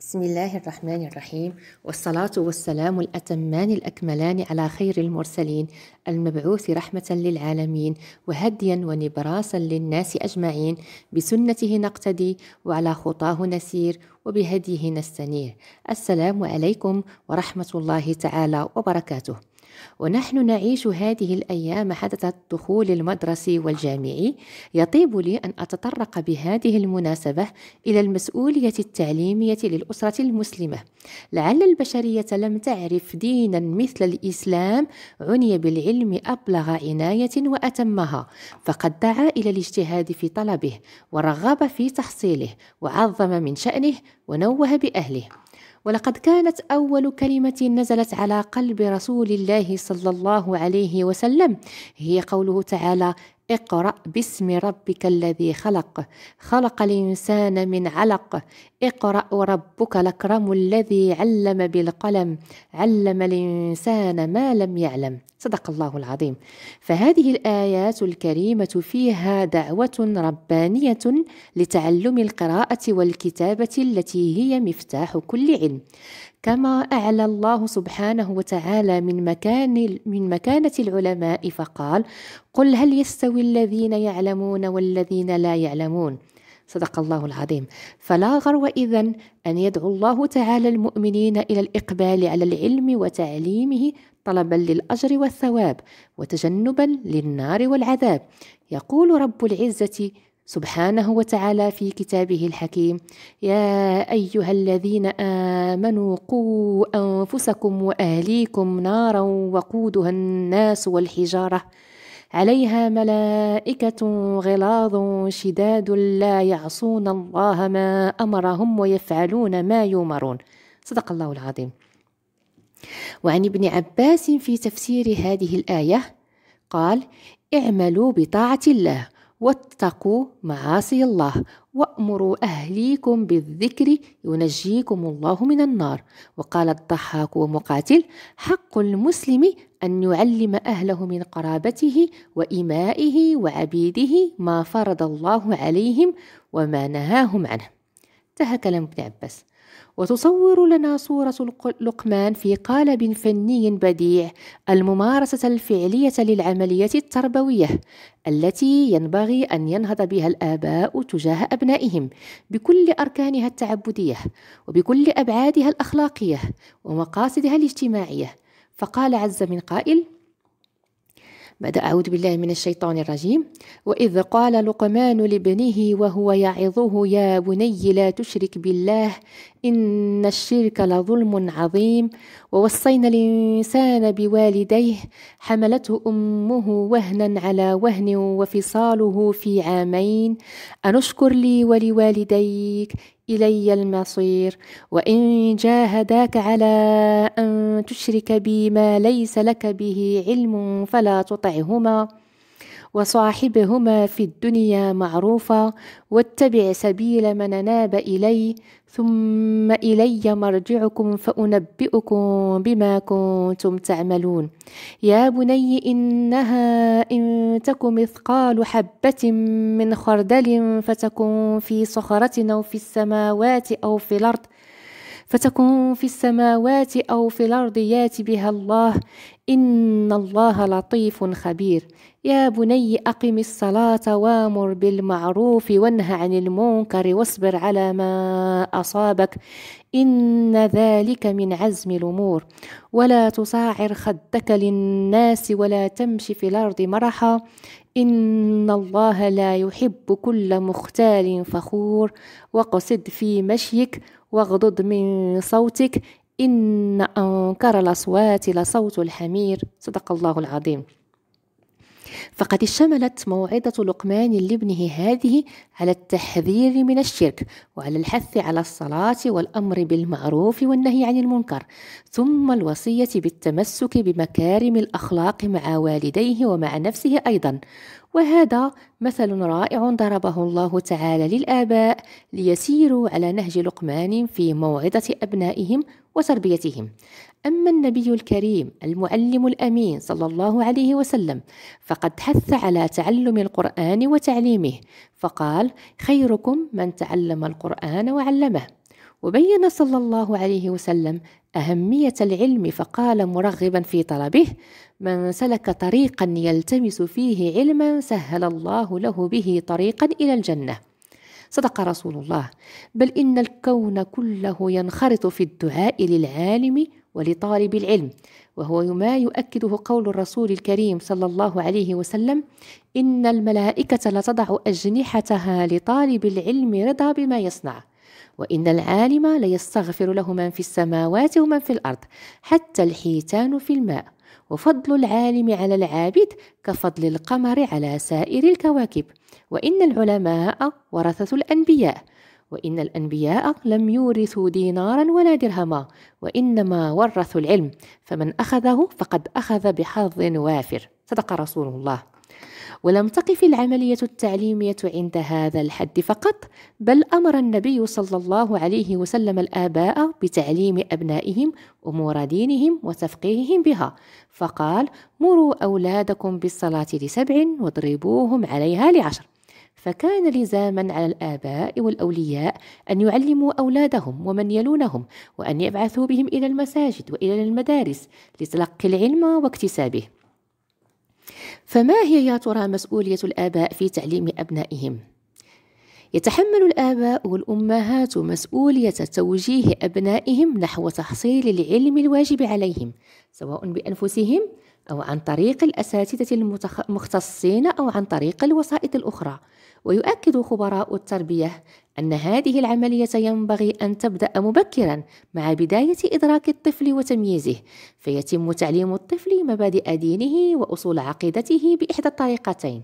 بسم الله الرحمن الرحيم والصلاة والسلام الأتمان الأكملان على خير المرسلين المبعوث رحمة للعالمين وهديا ونبراسا للناس أجمعين بسنته نقتدي وعلى خطاه نسير وبهديه نستنير السلام عليكم ورحمة الله تعالى وبركاته ونحن نعيش هذه الأيام حدث الدخول المدرسي والجامعي يطيب لي أن أتطرق بهذه المناسبة إلى المسؤولية التعليمية للأسرة المسلمة لعل البشرية لم تعرف دينا مثل الإسلام عني بالعلم أبلغ عناية وأتمها فقد دعا إلى الاجتهاد في طلبه ورغب في تحصيله وعظم من شأنه ونوه بأهله ولقد كانت أول كلمة نزلت على قلب رسول الله صلى الله عليه وسلم هي قوله تعالى اقرأ باسم ربك الذي خلق خلق الإنسان من علق اقرأ وربك الأكرم الذي علم بالقلم علم الإنسان ما لم يعلم صدق الله العظيم فهذه الايات الكريمه فيها دعوه ربانيه لتعلم القراءه والكتابه التي هي مفتاح كل علم كما اعلى الله سبحانه وتعالى من مكان من مكانه العلماء فقال قل هل يستوي الذين يعلمون والذين لا يعلمون صدق الله العظيم فلا غرو إذا أن يدعو الله تعالى المؤمنين إلى الإقبال على العلم وتعليمه طلبا للأجر والثواب وتجنبا للنار والعذاب يقول رب العزة سبحانه وتعالى في كتابه الحكيم يا ايها الذين امنوا قوا انفسكم واهليكم نارا وقودها الناس والحجاره عليها ملائكة غلاظ شداد لا يعصون الله ما أمرهم ويفعلون ما يؤمرون صدق الله العظيم وعن ابن عباس في تفسير هذه الآية قال اعملوا بطاعة الله واتقوا معاصي الله وأمروا أهليكم بالذكر ينجيكم الله من النار وقال الضحاك ومقاتل حق المسلم أن يعلم أهله من قرابته وإمائه وعبيده ما فرض الله عليهم وما نهاهم عنه انتهى كلام ابن عباس وتصور لنا صورة لقمان في قالب فني بديع الممارسة الفعلية للعملية التربوية التي ينبغي أن ينهض بها الآباء تجاه أبنائهم بكل أركانها التعبدية وبكل أبعادها الأخلاقية ومقاصدها الاجتماعية فقال عز من قائل: بعد أعوذ بالله من الشيطان الرجيم وإذ قال لقمان لابنه وهو يعظه يا بني لا تشرك بالله إن الشرك لظلم عظيم ووصينا الإنسان بوالديه حملته أمه وهنا على وهن وفصاله في عامين أنشكر لي ولوالديك إلي المصير وإن جاهداك على أن أن تشرك بي ما ليس لك به علم فلا تطعهما وصاحبهما في الدنيا معروفا واتبع سبيل من اناب الي ثم الي مرجعكم فانبئكم بما كنتم تعملون يا بني انها ان تك مثقال حبه من خردل فتكن في صخره او في السماوات او في الارض فتكون في السماوات أو في الأرض يات بها الله إن الله لطيف خبير يا بني أقم الصلاة وامر بالمعروف وانه عن المنكر واصبر على ما أصابك إن ذلك من عزم الأمور ولا تصاعر خدك للناس ولا تمشي في الأرض مرحا إن الله لا يحب كل مختال فخور واقصد في مشيك واغضض من صوتك إن أنكر الأصوات لصوت الحمير صدق الله العظيم فقد اشتملت موعظة لقمان لابنه هذه على التحذير من الشرك وعلى الحث على الصلاة والأمر بالمعروف والنهي عن المنكر ثم الوصية بالتمسك بمكارم الأخلاق مع والديه ومع نفسه أيضا وهذا مثل رائع ضربه الله تعالى للآباء ليسيروا على نهج لقمان في موعظة أبنائهم وتربيتهم أما النبي الكريم المعلم الأمين صلى الله عليه وسلم فقد حث على تعلم القرآن وتعليمه فقال خيركم من تعلم القرآن وعلمه وبين صلى الله عليه وسلم أهمية العلم فقال مرغبا في طلبه من سلك طريقا يلتمس فيه علما سهل الله له به طريقا إلى الجنة صدق رسول الله بل إن الكون كله ينخرط في الدعاء للعالم ولطالب العلم وهو ما يؤكده قول الرسول الكريم صلى الله عليه وسلم إن الملائكة لتضع أجنحتها لطالب العلم رضا بما يصنع وإن العالم ليستغفر له من في السماوات ومن في الأرض حتى الحيتان في الماء وفضل العالم على العابد كفضل القمر على سائر الكواكب وإن العلماء ورثة الأنبياء وإن الأنبياء لم يورثوا دينارا ولا درهما وإنما ورثوا العلم فمن أخذه فقد أخذ بحظ وافر صدق رسول الله ولم تقف العملية التعليمية عند هذا الحد فقط بل أمر النبي صلى الله عليه وسلم الآباء بتعليم أبنائهم أمور دينهم وتفقيههم بها فقال مروا أولادكم بالصلاة لسبع واضربوهم عليها لعشر فكان لزاما على الآباء والأولياء أن يعلموا أولادهم ومن يلونهم وأن يبعثوا بهم إلى المساجد وإلى المدارس لتلقي العلم واكتسابه فما هي يا ترى مسؤولية الآباء في تعليم أبنائهم؟ يتحمل الآباء والأمهات مسؤولية توجيه أبنائهم نحو تحصيل العلم الواجب عليهم سواء بأنفسهم أو عن طريق الأساتذة المختصين أو عن طريق الوسائط الأخرى ويؤكد خبراء التربية أن هذه العملية ينبغي أن تبدأ مبكرا مع بداية إدراك الطفل وتمييزه، فيتم تعليم الطفل مبادئ دينه وأصول عقيدته بإحدى الطريقتين.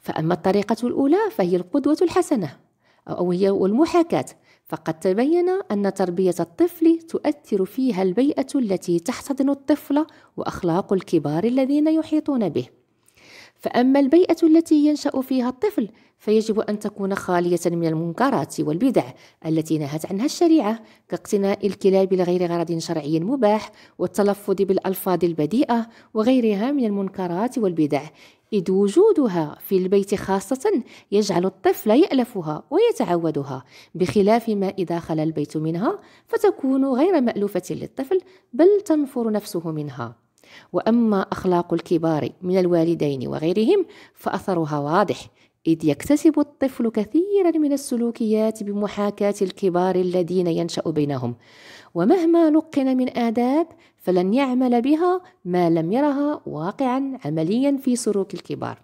فأما الطريقة الأولى فهي القدوة الحسنة أو هي المحاكاة، فقد تبين أن تربية الطفل تؤثر فيها البيئة التي تحتضن الطفل وأخلاق الكبار الذين يحيطون به. فأما البيئة التي ينشأ فيها الطفل فيجب أن تكون خالية من المنكرات والبدع التي نهت عنها الشريعة كاقتناء الكلاب لغير غرض شرعي مباح والتلفظ بالألفاظ البذيئة وغيرها من المنكرات والبدع إذ وجودها في البيت خاصة يجعل الطفل يألفها ويتعودها بخلاف ما إذا خلا البيت منها فتكون غير مألوفة للطفل بل تنفر نفسه منها وأما أخلاق الكبار من الوالدين وغيرهم فأثرها واضح إذ يكتسب الطفل كثيرا من السلوكيات بمحاكاة الكبار الذين ينشأ بينهم ومهما لقن من آداب فلن يعمل بها ما لم يرها واقعا عمليا في سلوك الكبار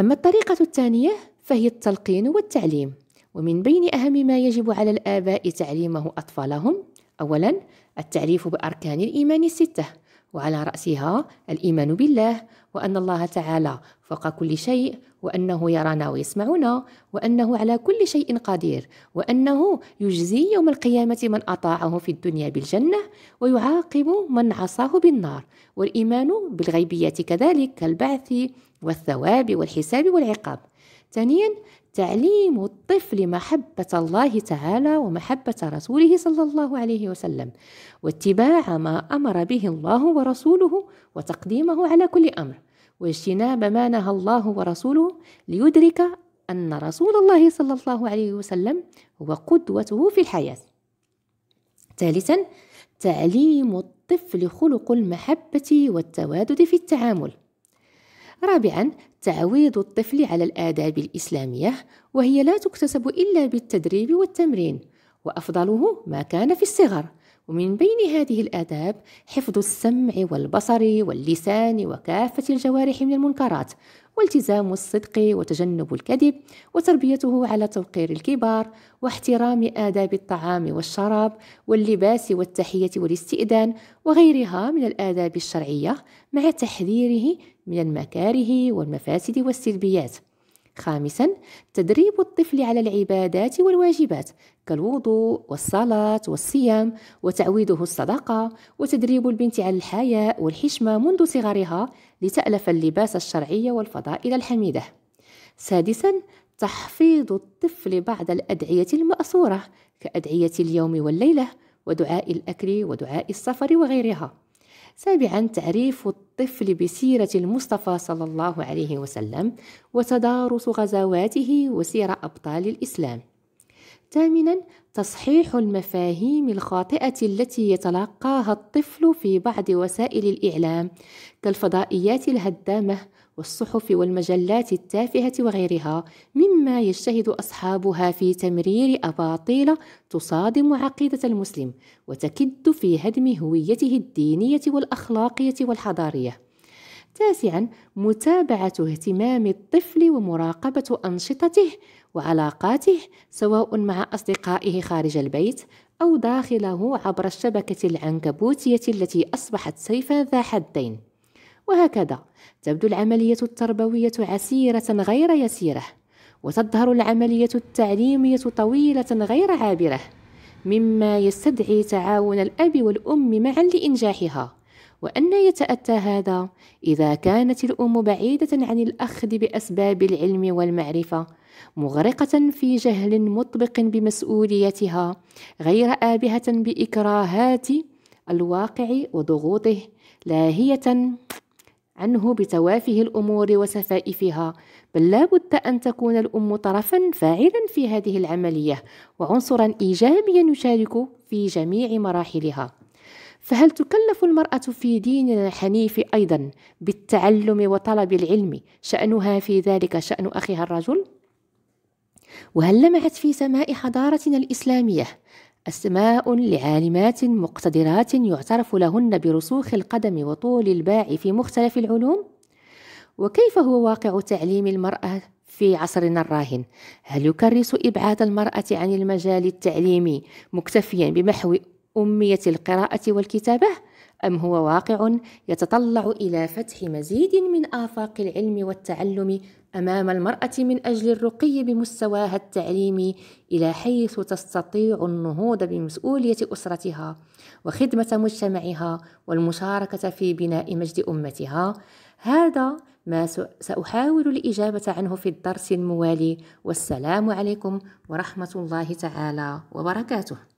أما الطريقة الثانية فهي التلقين والتعليم ومن بين أهم ما يجب على الآباء تعليمه أطفالهم أولا التعريف بأركان الإيمان الستة وعلى رأسها الإيمان بالله وأن الله تعالى فوق كل شيء وأنه يرانا ويسمعنا وأنه على كل شيء قدير وأنه يجزي يوم القيامة من أطاعه في الدنيا بالجنة ويعاقب من عصاه بالنار والإيمان بالغيبيات كذلك كالبعث والثواب والحساب والعقاب ثانيا تعليم الطفل محبة الله تعالى ومحبة رسوله صلى الله عليه وسلم، واتباع ما أمر به الله ورسوله وتقديمه على كل أمر، واجتناب ما نهى الله ورسوله ليدرك أن رسول الله صلى الله عليه وسلم هو قدوته في الحياة. ثالثا تعليم الطفل خلق المحبة والتوادد في التعامل. رابعا تعويض الطفل على الآداب الإسلامية وهي لا تكتسب إلا بالتدريب والتمرين وأفضله ما كان في الصغر ومن بين هذه الآداب حفظ السمع والبصر واللسان وكافة الجوارح من المنكرات والتزام الصدق وتجنب الكذب وتربيته على توقير الكبار واحترام آداب الطعام والشراب واللباس والتحية والاستئذان وغيرها من الآداب الشرعية مع تحذيره من المكاره والمفاسد والسلبيات خامسا تدريب الطفل على العبادات والواجبات كالوضوء والصلاة والصيام وتعويده الصدقة وتدريب البنت على الحياء والحشمة منذ صغرها لتألف اللباس الشرعي والفضائل الحميدة سادسا تحفيظ الطفل بعض الأدعية المأثورة كأدعية اليوم والليلة ودعاء الأكل ودعاء السفر وغيرها سابعا تعريف الطفل بسيرة المصطفى صلى الله عليه وسلم وتدارس غزواته وسير أبطال الإسلام ثامنا تصحيح المفاهيم الخاطئة التي يتلقاها الطفل في بعض وسائل الإعلام كالفضائيات الهدامة والصحف والمجلات التافهة وغيرها مما يجتهد أصحابها في تمرير أباطيل تصادم عقيدة المسلم وتكد في هدم هويته الدينية والأخلاقية والحضارية. تاسعا متابعة اهتمام الطفل ومراقبة أنشطته وعلاقاته سواء مع أصدقائه خارج البيت أو داخله عبر الشبكة العنكبوتية التي أصبحت سيفا ذا حدين. وهكذا تبدو العملية التربوية عسيرة غير يسيرة وتظهر العملية التعليمية طويلة غير عابرة مما يستدعي تعاون الأب والأم معا لإنجاحها وأن يتأتى هذا إذا كانت الأم بعيدة عن الأخذ بأسباب العلم والمعرفة مغرقة في جهل مطبق بمسؤوليتها غير آبهة بإكراهات الواقع وضغوطه لاهية عنه بتوافه الأمور وسفائفها بل لا بد أن تكون الأم طرفا فاعلا في هذه العملية وعنصرا إيجابيا يشارك في جميع مراحلها فهل تكلف المرأة في ديننا الحنيف أيضا بالتعلم وطلب العلم شأنها في ذلك شأن أخيها الرجل؟ وهل لمعت في سماء حضارتنا الإسلامية أسماء لعالمات مقتدرات يعترف لهن برسوخ القدم وطول الباع في مختلف العلوم وكيف هو واقع تعليم المرأة في عصرنا الراهن هل يكرس إبعاد المرأة عن المجال التعليمي مكتفيا بمحو أمية القراءة والكتابة أم هو واقع يتطلع إلى فتح مزيد من آفاق العلم والتعلم امام المراه من اجل الرقي بمستواها التعليمي الى حيث تستطيع النهوض بمسؤوليه اسرتها وخدمه مجتمعها والمشاركه في بناء مجد امتها هذا ما ساحاول الاجابه عنه في الدرس الموالي والسلام عليكم ورحمه الله تعالى وبركاته